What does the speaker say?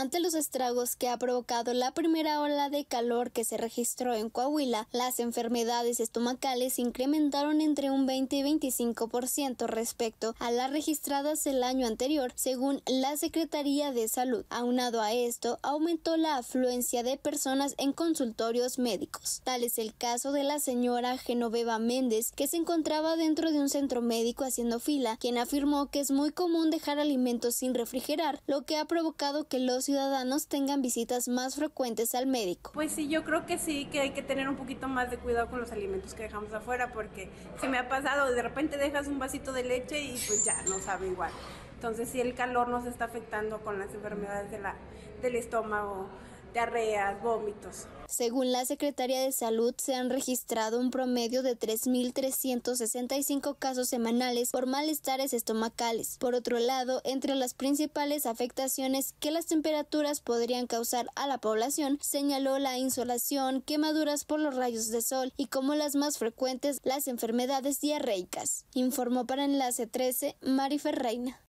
Ante los estragos que ha provocado la primera ola de calor que se registró en Coahuila, las enfermedades estomacales incrementaron entre un 20 y 25% respecto a las registradas el año anterior, según la Secretaría de Salud. Aunado a esto, aumentó la afluencia de personas en consultorios médicos. Tal es el caso de la señora Genoveva Méndez, que se encontraba dentro de un centro médico haciendo fila, quien afirmó que es muy común dejar alimentos sin refrigerar, lo que ha provocado que los ciudadanos tengan visitas más frecuentes al médico. Pues sí, yo creo que sí, que hay que tener un poquito más de cuidado con los alimentos que dejamos afuera, porque se me ha pasado, de repente dejas un vasito de leche y pues ya no sabe igual. Entonces sí, el calor nos está afectando con las enfermedades de la, del estómago, diarreas, vómitos. Según la Secretaría de Salud, se han registrado un promedio de 3.365 casos semanales por malestares estomacales. Por otro lado, entre las principales afectaciones que las temperaturas podrían causar a la población, señaló la insolación, quemaduras por los rayos de sol y como las más frecuentes, las enfermedades diarreicas. Informó para Enlace 13 Mari Reina.